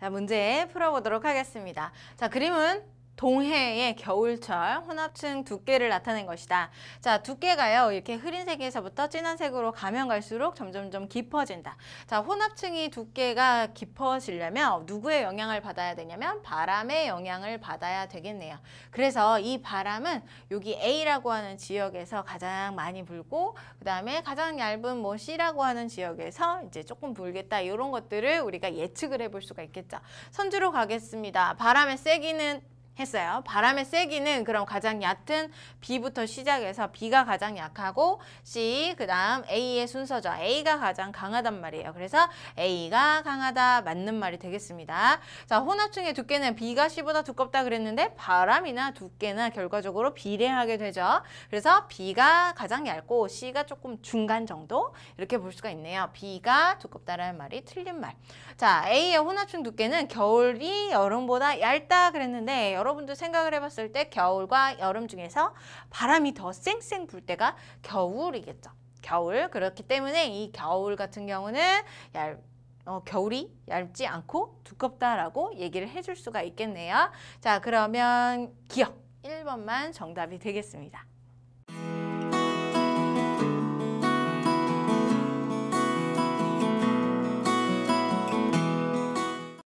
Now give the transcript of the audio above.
자, 문제 풀어보도록 하겠습니다. 자, 그림은 동해의 겨울철 혼합층 두께를 나타낸 것이다. 자, 두께가요. 이렇게 흐린 색에서부터 진한 색으로 가면 갈수록 점점점 깊어진다. 자, 혼합층이 두께가 깊어지려면 누구의 영향을 받아야 되냐면 바람의 영향을 받아야 되겠네요. 그래서 이 바람은 여기 A라고 하는 지역에서 가장 많이 불고 그다음에 가장 얇은 뭐 C라고 하는 지역에서 이제 조금 불겠다. 이런 것들을 우리가 예측을 해볼 수가 있겠죠. 선주로 가겠습니다. 바람의 세기는 했어요. 바람의 세기는 그럼 가장 얕은 B부터 시작해서 B가 가장 약하고 C 그 다음 A의 순서죠. A가 가장 강하단 말이에요. 그래서 A가 강하다 맞는 말이 되겠습니다. 자 혼합층의 두께는 B가 C보다 두껍다 그랬는데 바람이나 두께나 결과적으로 비례하게 되죠. 그래서 B가 가장 얇고 C가 조금 중간 정도 이렇게 볼 수가 있네요. B가 두껍다라는 말이 틀린 말. 자 A의 혼합층 두께는 겨울이 여름보다 얇다 그랬는데 여름 여러분도 생각을 해봤을 때 겨울과 여름 중에서 바람이 더 쌩쌩 불 때가 겨울이겠죠. 겨울. 그렇기 때문에 이 겨울 같은 경우는 얇, 어, 겨울이 얇지 않고 두껍다라고 얘기를 해줄 수가 있겠네요. 자, 그러면 기억 1번만 정답이 되겠습니다.